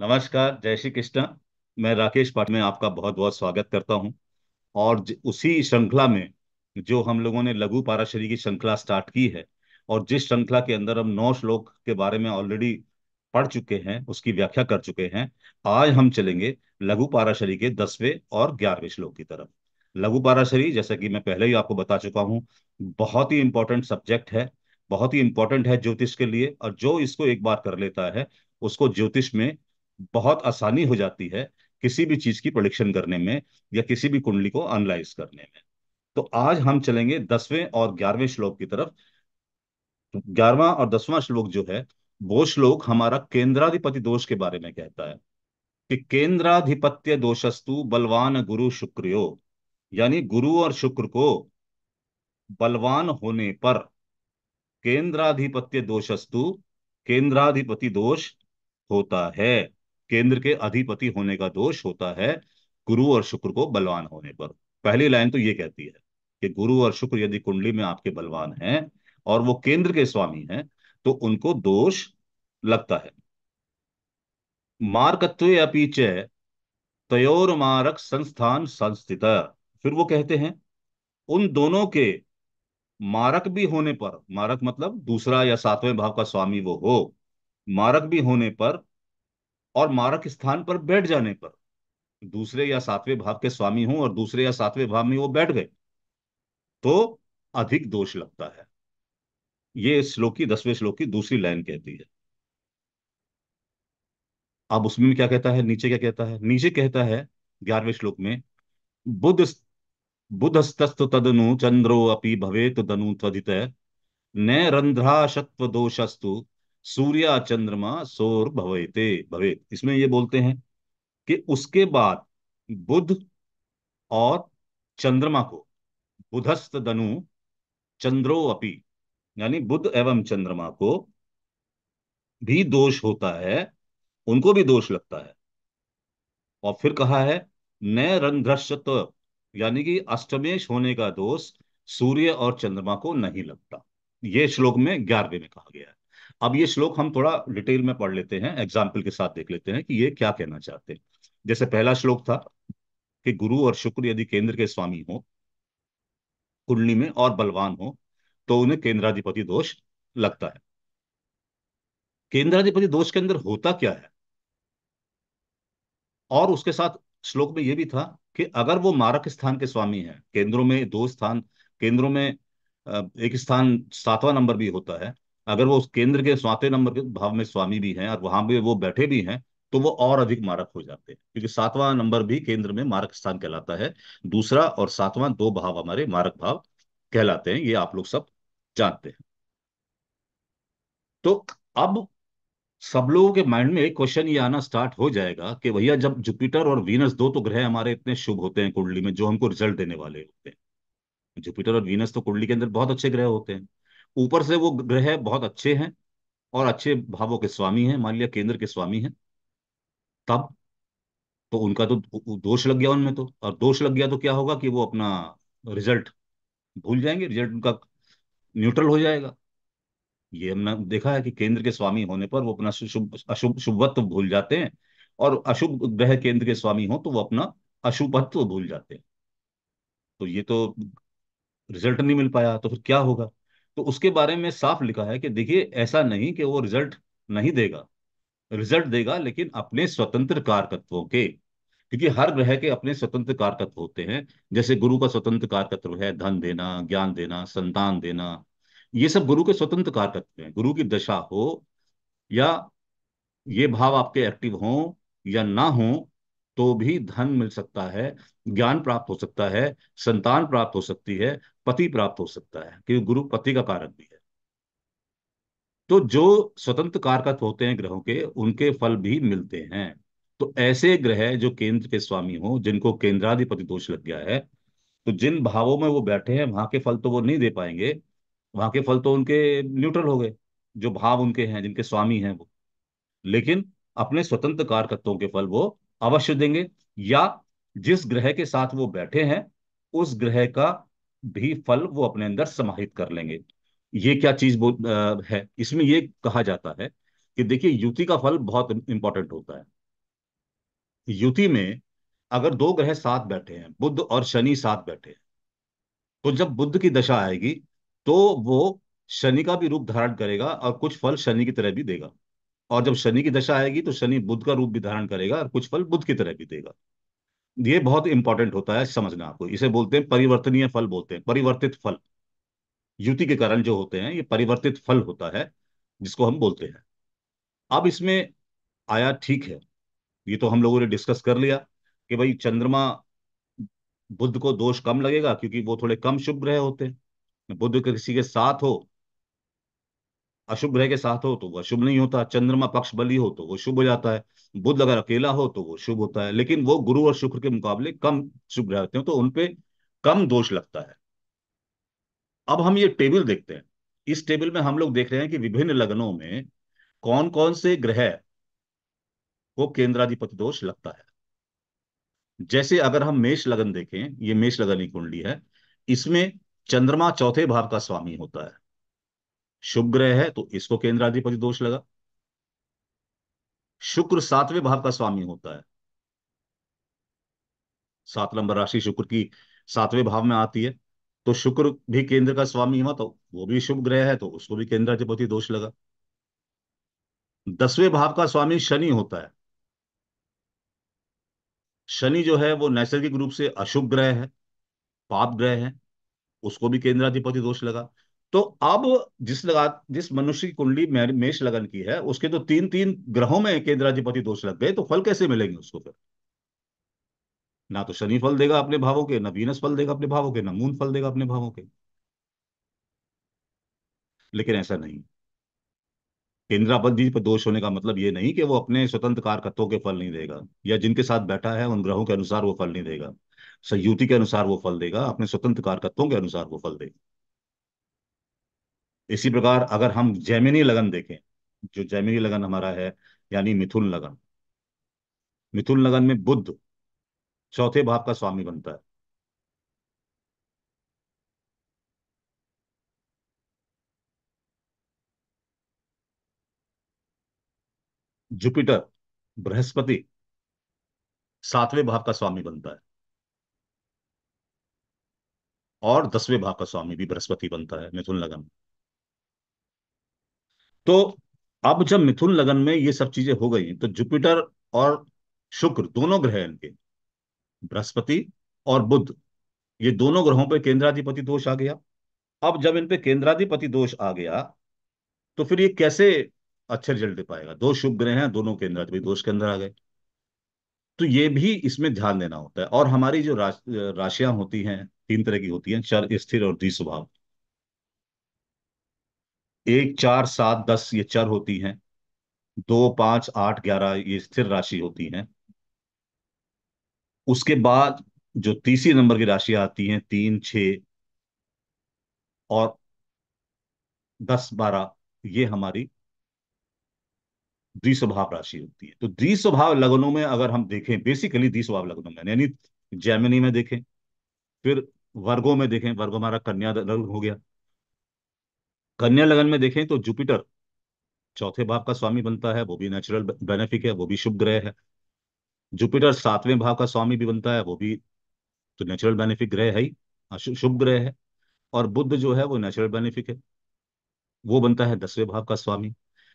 नमस्कार जय श्री कृष्णा मैं राकेश पाठ में आपका बहुत बहुत स्वागत करता हूं और उसी श्रृंखला में जो हम लोगों ने लघु पाराशरी की श्रृंखला स्टार्ट की है और जिस श्रृंखला के अंदर हम नौ श्लोक के बारे में ऑलरेडी पढ़ चुके हैं उसकी व्याख्या कर चुके हैं आज हम चलेंगे लघु पाराशरी के दसवें और ग्यारहवें श्लोक की तरफ लघु पाराशरी जैसा कि मैं पहले ही आपको बता चुका हूँ बहुत ही इंपॉर्टेंट सब्जेक्ट है बहुत ही इंपॉर्टेंट है ज्योतिष के लिए और जो इसको एक बार कर लेता है उसको ज्योतिष में बहुत आसानी हो जाती है किसी भी चीज की प्रोडिक्शन करने में या किसी भी कुंडली को अनलाइज करने में तो आज हम चलेंगे दसवें और ग्यारहवें श्लोक की तरफ ग्यारहवा और दसवां श्लोक जो है वो श्लोक हमारा केंद्राधिपति दोष के बारे में कहता है कि केंद्राधिपत्य दोषस्तु बलवान गुरु शुक्रियो यानी गुरु और शुक्र को बलवान होने पर केंद्राधिपत्य दोषस्तु केंद्राधिपति दोष होता है केंद्र के अधिपति होने का दोष होता है गुरु और शुक्र को बलवान होने पर पहली लाइन तो ये कहती है कि गुरु और शुक्र यदि कुंडली में आपके बलवान हैं और वो केंद्र के स्वामी हैं तो उनको दोष लगता है या अपीचे तयोर मारक संस्थान संस्थित फिर वो कहते हैं उन दोनों के मारक भी होने पर मारक मतलब दूसरा या सातवें भाव का स्वामी वो हो मारक भी होने पर और मारक स्थान पर बैठ जाने पर दूसरे या सातवें भाव के स्वामी हों और दूसरे या सातवें भाव में वो बैठ गए तो अधिक दोष लगता है ये श्लोक की दसवें श्लोक की दूसरी लाइन कहती है अब उसमें क्या कहता है नीचे क्या कहता है नीचे कहता है ग्यारहवें श्लोक में बुद्ध बुधस्तस्तु तदनु चंद्रो अपि भवेत दनु त्वधित न रंध्राशत्व दोषस्तु सूर्य चंद्रमा सौर भवेते भवे इसमें ये बोलते हैं कि उसके बाद बुध और चंद्रमा को बुधस्त दनु चंद्रो अपि यानी बुध एवं चंद्रमा को भी दोष होता है उनको भी दोष लगता है और फिर कहा है न रंध्रश्यत यानी कि अष्टमेश होने का दोष सूर्य और चंद्रमा को नहीं लगता ये श्लोक में ग्यारहवें में कहा गया है अब ये श्लोक हम थोड़ा डिटेल में पढ़ लेते हैं एग्जाम्पल के साथ देख लेते हैं कि ये क्या कहना चाहते हैं जैसे पहला श्लोक था कि गुरु और शुक्र यदि केंद्र के स्वामी हो कुंडली में और बलवान हो तो उन्हें केंद्राधिपति दोष लगता है केंद्राधिपति दोष के अंदर होता क्या है और उसके साथ श्लोक में यह भी था कि अगर वो मारक स्थान के स्वामी है केंद्रों में दो स्थान केंद्रों में एक स्थान सातवां नंबर भी होता है अगर वो उस केंद्र के सातवें नंबर के भाव में स्वामी भी हैं और वहां पे वो बैठे भी हैं तो वो और अधिक मारक हो जाते हैं क्योंकि सातवां नंबर भी केंद्र में मारक स्थान कहलाता है दूसरा और सातवां दो भाव हमारे मारक भाव कहलाते हैं ये आप लोग सब जानते हैं तो अब सब लोगों के माइंड में एक क्वेश्चन ये आना स्टार्ट हो जाएगा कि भैया जब जुपिटर और वीनस दो तो ग्रह हमारे इतने शुभ होते हैं कुंडली में जो हमको रिजल्ट देने वाले होते हैं जुपिटर और वीनस तो कुंडली के अंदर बहुत अच्छे ग्रह होते हैं ऊपर से वो ग्रह बहुत अच्छे हैं और अच्छे भावों के स्वामी हैं मान लिया केंद्र के स्वामी हैं तब तो उनका तो दोष लग गया उनमें तो और दोष लग गया तो क्या होगा कि वो अपना रिजल्ट भूल जाएंगे रिजल्ट उनका न्यूट्रल हो जाएगा ये हमने देखा है कि केंद्र के स्वामी होने पर वो अपना शुभ अशुभ शुभत्व भूल जाते हैं और अशुभ ग्रह केंद्र के स्वामी हो तो वो अपना अशुभत्व भूल जाते हैं तो ये तो रिजल्ट नहीं मिल पाया तो फिर क्या होगा तो उसके बारे में साफ लिखा है कि देखिए ऐसा नहीं कि वो रिजल्ट नहीं देगा रिजल्ट देगा लेकिन अपने स्वतंत्र कारकत्वों के क्योंकि हर ग्रह के अपने स्वतंत्र कारकत्व होते हैं जैसे गुरु का स्वतंत्र कारकत्व है धन देना ज्ञान देना संतान देना ये सब गुरु के स्वतंत्र कारकत्व हैं गुरु की दशा हो या ये भाव आपके एक्टिव हों या ना हो तो भी धन मिल सकता है ज्ञान प्राप्त हो सकता है संतान प्राप्त हो सकती है पति प्राप्त हो सकता है क्योंकि गुरु पति का कारक भी है तो जो स्वतंत्र कारकत्व होते हैं ग्रहों के उनके फल भी मिलते हैं तो ऐसे ग्रह जो केंद्र के स्वामी हो जिनको केंद्राधिपति दोष लग गया है तो जिन भावों में वो बैठे हैं वहां के फल तो वो नहीं दे पाएंगे वहां के फल तो उनके न्यूट्रल हो गए जो भाव उनके हैं जिनके स्वामी हैं वो लेकिन अपने स्वतंत्र कारकत्वों के फल वो अवश्य देंगे या जिस ग्रह के साथ वो बैठे हैं उस ग्रह का भी फल वो अपने अंदर समाहित कर लेंगे ये क्या चीज है इसमें ये कहा जाता है कि देखिए युति का फल बहुत इंपॉर्टेंट होता है युति में अगर दो ग्रह साथ बैठे हैं बुद्ध और शनि साथ बैठे हैं तो जब बुद्ध की दशा आएगी तो वो शनि का भी रूप धारण करेगा और कुछ फल शनि की तरह भी देगा और जब शनि की दशा आएगी तो शनि बुद्ध का रूप भी धारण करेगा और कुछ फल बुद्ध की तरह भी देगा ये बहुत इंपॉर्टेंट होता है समझना आपको इसे बोलते हैं परिवर्तनीय फल बोलते हैं परिवर्तित फल युति के कारण जो होते हैं ये परिवर्तित फल होता है जिसको हम बोलते हैं अब इसमें आया ठीक है ये तो हम लोगों ने डिस्कस कर लिया कि भाई चंद्रमा बुद्ध को दोष कम लगेगा क्योंकि वो थोड़े कम शुभ ग्रह होते हैं बुद्ध किसी के साथ हो अशुभ ग्रह के साथ हो तो वो अशुभ नहीं होता चंद्रमा पक्ष बली हो तो वो शुभ हो जाता है बुद्ध अगर अकेला हो तो वो शुभ होता है लेकिन वो गुरु और शुक्र के मुकाबले कम शुभ ग्रह होते हैं तो उनपे कम दोष लगता है अब हम ये टेबल देखते हैं इस टेबल में हम लोग देख रहे हैं कि विभिन्न लग्नों में कौन कौन से ग्रह को केंद्राधिपति दोष लगता है जैसे अगर हम मेष लगन देखें ये मेष लगन की कुंडली है इसमें चंद्रमा चौथे भाव का स्वामी होता है शुभ ग्रह है तो इसको केंद्राधिपति दोष लगा शुक्र सातवें भाव का स्वामी होता है सात नंबर राशि शुक्र की सातवें भाव में आती है तो शुक्र भी केंद्र का स्वामी हुआ तो वो भी शुभ ग्रह है तो उसको भी केंद्राधिपति दोष लगा दसवें भाव का स्वामी शनि होता है शनि जो है वो नैसर्गिक रूप से अशुभ ग्रह है पाप ग्रह है उसको भी केंद्राधिपति दोष लगा तो अब जिस लगा जिस मनुष्य की कुंडली मेष लगन की है उसके तो तीन तीन ग्रहों में केंद्राधिपति दोष लग गए तो फल कैसे मिलेंगे उसको फिर ना तो शनि फल देगा अपने भावों के ना वीनस फल देगा अपने भावों के ना मून फल देगा अपने भावों के लेकिन ऐसा नहीं केंद्राबंदी पर दोष होने का मतलब ये नहीं कि वो अपने स्वतंत्र कारकत्वों के फल नहीं देगा या जिनके साथ बैठा है उन ग्रहों के अनुसार वो फल नहीं देगा संयुति के अनुसार वो फल देगा अपने स्वतंत्र कारकत्वों के अनुसार वो फल देगा इसी प्रकार अगर हम जैमिनी लगन देखें जो जैमिनी लगन हमारा है यानी मिथुन लगन मिथुन लगन में बुद्ध चौथे भाव का स्वामी बनता है जुपिटर बृहस्पति सातवें भाव का स्वामी बनता है और दसवें भाव का स्वामी भी बृहस्पति बनता है मिथुन लगन में तो अब जब मिथुन लगन में ये सब चीजें हो गई तो जुपिटर और शुक्र दोनों ग्रह इनके बृहस्पति और बुद्ध ये दोनों ग्रहों पर केंद्राधिपति दोष आ गया अब जब इन पे केंद्राधिपति दोष आ गया तो फिर ये कैसे अच्छे रिजल्ट दे पाएगा दो शुभ ग्रह हैं दोनों केंद्राधिपति दोष के अंदर आ गए तो ये भी इसमें ध्यान देना होता है और हमारी जो राशियां होती हैं तीन तरह की होती हैं चर स्थिर और द्विस्वभाव एक चार सात दस ये चर होती हैं दो पांच आठ ग्यारह ये स्थिर राशि होती हैं उसके बाद जो तीसरी नंबर की राशि आती हैं तीन छ और दस बारह ये हमारी द्विस्वभाव राशि होती है तो द्विस्वभाव लग्नों में अगर हम देखें बेसिकली द्विस्वभाव लग्नों में यानी जैमिनी में देखें फिर वर्गों में देखें वर्ग हमारा कन्या लग्न हो गया कन्या लगन में देखें तो जुपिटर चौथे भाव का स्वामी बनता है वो भी नेचुरल बेनिफिक है वो भी शुभ ग्रह है जुपिटर सातवें भाव का स्वामी भी बनता है वो भी तो नेचुरल बेनिफिक ग्रह है ही हाँ, शुभ ग्रह है और बुद्ध जो है वो नेचुरल बेनिफिक है वो बनता है दसवें भाव का स्वामी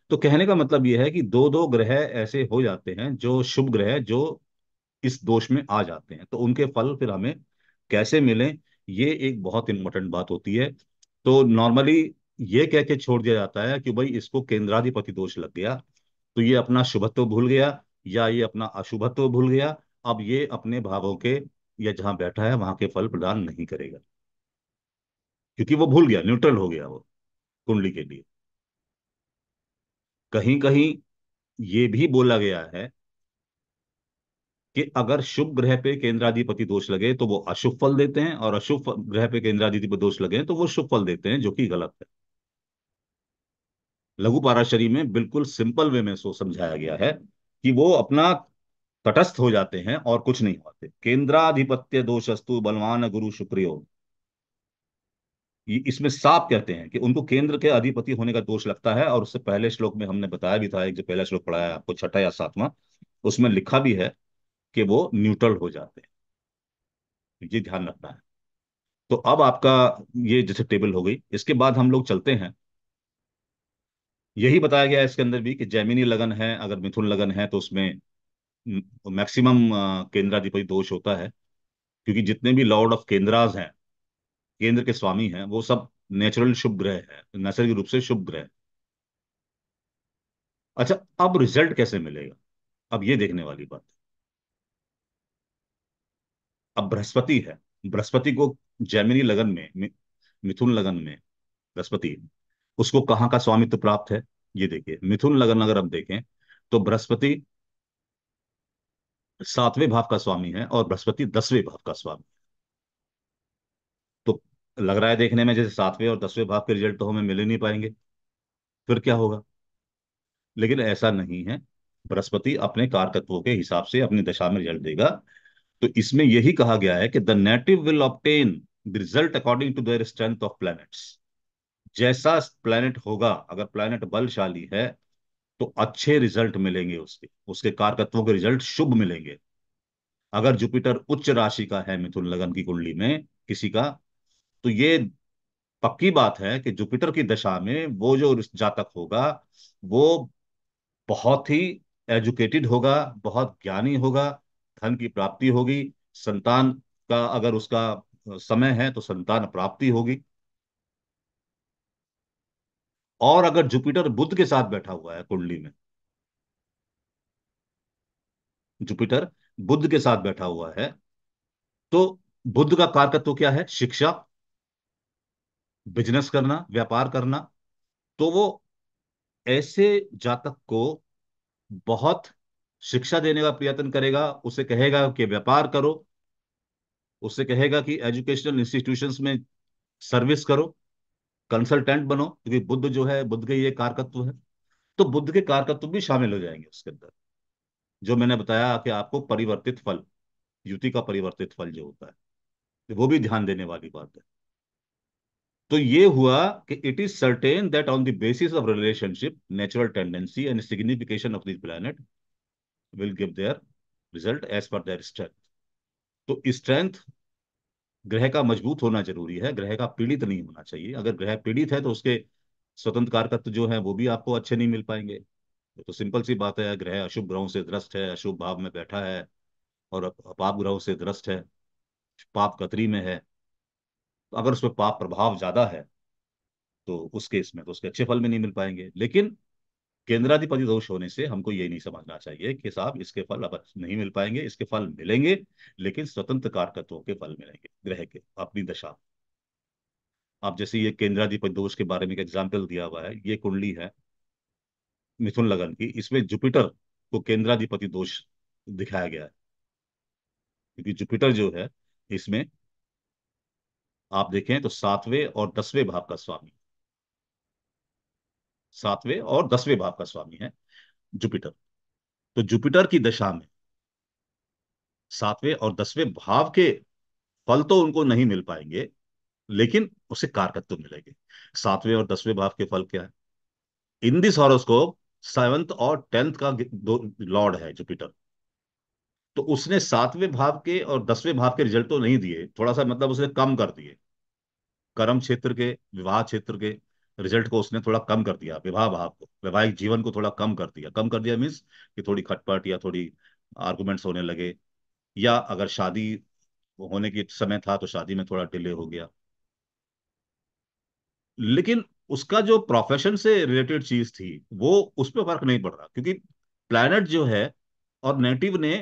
तो कहने का मतलब ये है कि दो दो ग्रह ऐसे हो जाते हैं जो शुभ ग्रह जो इस दोष में आ जाते हैं तो उनके फल फिर हमें कैसे मिले ये एक बहुत इंपॉर्टेंट बात होती है तो नॉर्मली ये कह के छोड़ दिया जाता है कि भाई इसको केंद्राधिपति दोष लग गया तो ये अपना शुभत्व भूल गया या ये अपना अशुभत्व भूल गया अब ये अपने भावों के या जहां बैठा है वहां के फल प्रदान नहीं करेगा क्योंकि वो भूल गया न्यूट्रल हो गया वो कुंडली के लिए कहीं कहीं ये भी बोला गया है कि अगर शुभ ग्रह पे केंद्राधिपति दोष लगे तो वो अशुभ फल देते हैं और अशुभ ग्रह पे केंद्राधिपति दोष लगे तो वो शुभ फल देते हैं जो कि गलत है लघु पाराशरी में बिल्कुल सिंपल वे में सो समझाया गया है कि वो अपना तटस्थ हो जाते हैं और कुछ नहीं होते केंद्राधिपत्य दोषस्तु बलवान गुरु शुक्रियो इसमें साफ कहते हैं कि उनको केंद्र के अधिपति होने का दोष लगता है और उससे पहले श्लोक में हमने बताया भी था एक जो पहला श्लोक पढ़ाया आपको छठा या सातवां उसमें लिखा भी है कि वो न्यूट्रल हो जाते हैं ये ध्यान रखना है तो अब आपका ये जैसे टेबल हो गई इसके बाद हम लोग चलते हैं यही बताया गया है इसके अंदर भी कि जैमिनी लगन है अगर मिथुन लगन है तो उसमें मैक्सिमम केंद्राधिपति दोष होता है क्योंकि जितने भी लॉर्ड ऑफ केंद्राज हैं केंद्र के स्वामी हैं वो सब नेचुरल शुभ ग्रह है नैसर्गिक रूप से शुभ ग्रह अच्छा अब रिजल्ट कैसे मिलेगा अब ये देखने वाली बात अब बृहस्पति है बृहस्पति को जैमिनी लगन में मिथुन लगन में बृहस्पति उसको कहाँ का स्वामित्व प्राप्त है ये देखिए मिथुन नगर अगर हम देखें तो बृहस्पति सातवें भाव का स्वामी है और बृहस्पति दसवें भाव का स्वामी तो लग रहा है देखने में जैसे सातवें और दसवें भाव के रिजल्ट तो हमें मिल ही नहीं पाएंगे फिर क्या होगा लेकिन ऐसा नहीं है बृहस्पति अपने कारकत्वों के हिसाब से अपनी दशा में रिजल्ट देगा तो इसमें यही कहा गया है कि the native will obtain the result according to their strength of planets जैसा प्लैनेट होगा अगर प्लैनेट बलशाली है तो अच्छे रिजल्ट मिलेंगे उसके उसके कारकत्वों के रिजल्ट शुभ मिलेंगे अगर जुपिटर उच्च राशि का है मिथुन लगन की कुंडली में किसी का तो ये पक्की बात है कि जुपिटर की दशा में वो जो जातक होगा वो बहुत ही एजुकेटेड होगा बहुत ज्ञानी होगा धन की प्राप्ति होगी संतान का अगर उसका समय है तो संतान प्राप्ति होगी और अगर जुपिटर बुद्ध के साथ बैठा हुआ है कुंडली में जुपिटर बुद्ध के साथ बैठा हुआ है तो बुद्ध का कारकत्व क्या है शिक्षा बिजनेस करना व्यापार करना तो वो ऐसे जातक को बहुत शिक्षा देने का प्रयत्न करेगा उसे कहेगा कि व्यापार करो उसे कहेगा कि एजुकेशनल इंस्टीट्यूशंस में सर्विस करो कंसल्टेंट बनो क्योंकि बुद्ध जो है बुद्ध के ये कारकत्व है तो बुद्ध के कारकत्व भी शामिल हो जाएंगे उसके अंदर जो मैंने बताया कि आपको परिवर्तित फल युति का परिवर्तित फल जो होता है वो भी ध्यान देने वाली बात है तो ये हुआ कि it is certain that on the basis of relationship natural tendency and signification of this planet will give their result as per their strength तो स्ट्रेंथ ग्रह का मजबूत होना जरूरी है ग्रह का पीड़ित नहीं होना चाहिए अगर ग्रह पीड़ित है तो उसके स्वतंत्र कारकत्व जो है वो भी आपको अच्छे नहीं मिल पाएंगे तो सिंपल सी बात है ग्रह अशुभ ग्रहों से ग्रस्त है अशुभ भाव में बैठा है और पाप ग्रहों से ग्रस्त है पाप कतरी में है तो अगर उस पर पाप प्रभाव ज्यादा है तो उस केस में तो उसके अच्छे फल भी नहीं मिल पाएंगे लेकिन केंद्राधिपति दोष होने से हमको ये नहीं समझना चाहिए कि साहब इसके फल अब नहीं मिल पाएंगे इसके फल मिलेंगे लेकिन स्वतंत्र कारकत्वों के फल मिलेंगे ग्रह के अपनी दशा आप जैसे ये केंद्राधिपति दोष के बारे में एग्जाम्पल दिया हुआ है ये कुंडली है मिथुन लगन की इसमें जुपिटर को केंद्राधिपति दोष दिखाया गया है क्योंकि जुपिटर जो है इसमें आप देखें तो सातवें और दसवें भाव का स्वामी सातवें और दसवें भाव का स्वामी है जुपिटर तो जुपिटर की दशा में सातवें और दसवें भाव के फल तो उनको नहीं मिल पाएंगे लेकिन उसे कारकत्व मिलेंगे सातवें और दसवें भाव के फल क्या है इन दिस हॉरोस्कोप सेवंथ और टेंथ का लॉर्ड है जुपिटर तो उसने सातवें भाव के और दसवें भाव के रिजल्ट तो नहीं दिए थोड़ा सा मतलब उसने कम कर दिए कर्म क्षेत्र के विवाह क्षेत्र के रिजल्ट को उसने थोड़ा कम कर दिया विवाह भाव को वैवाहिक जीवन को थोड़ा कम कर दिया कम कर दिया मीन्स कि थोड़ी खटपट या थोड़ी आर्गूमेंट्स होने लगे या अगर शादी होने की समय था तो शादी में थोड़ा डिले हो गया लेकिन उसका जो प्रोफेशन से रिलेटेड चीज थी वो उस पर फर्क नहीं पड़ रहा क्योंकि प्लैनेट जो है और नेटिव ने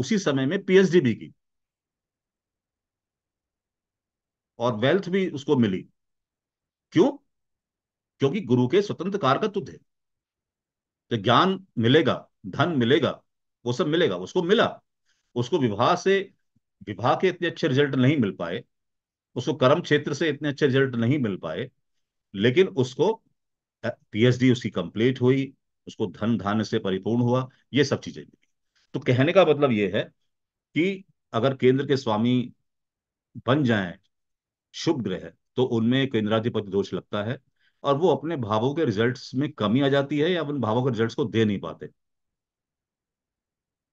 उसी समय में पीएचडी भी की और वेल्थ भी उसको मिली क्यों क्योंकि गुरु के स्वतंत्र कारकत्व थे तो ज्ञान मिलेगा धन मिलेगा वो सब मिलेगा उसको मिला उसको विवाह से विवाह के इतने अच्छे रिजल्ट नहीं मिल पाए उसको कर्म क्षेत्र से इतने अच्छे रिजल्ट नहीं मिल पाए लेकिन उसको पीएचडी उसकी कंप्लीट हुई उसको धन धान्य से परिपूर्ण हुआ ये सब चीजें मिली तो कहने का मतलब ये है कि अगर केंद्र के स्वामी बन जाए शुभ ग्रह तो उनमें एक इंद्राधिपति दोष लगता है और वो अपने भावों के रिजल्ट्स में कमी आ जाती है या उन भावों के रिजल्ट्स को दे नहीं पाते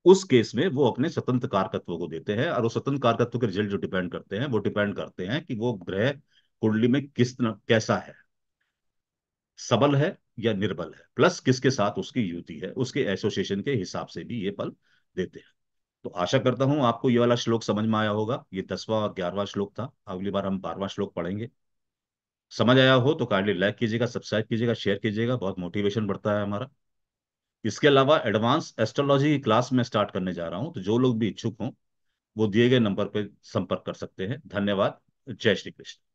उस केस में वो अपने स्वतंत्र कारकत्व को देते हैं और वो स्वतंत्र कारकत्व के रिजल्ट जो डिपेंड करते हैं वो डिपेंड करते हैं कि वो ग्रह कुंडली में किस कैसा है सबल है या निर्बल है प्लस किसके साथ उसकी युति है उसके एसोसिएशन के हिसाब से भी ये पल देते हैं तो आशा करता हूँ आपको ये वाला श्लोक समझ में आया होगा ये दसवां और ग्यारहवा श्लोक था अगली बार हम बारहवा श्लोक पढ़ेंगे समझ आया हो तो काइंडली लाइक कीजिएगा सब्सक्राइब कीजिएगा शेयर कीजिएगा बहुत मोटिवेशन बढ़ता है हमारा इसके अलावा एडवांस एस्ट्रोलॉजी की क्लास में स्टार्ट करने जा रहा हूँ तो जो लोग भी इच्छुक हों वो दिए गए नंबर पर संपर्क कर सकते हैं धन्यवाद जय श्री कृष्ण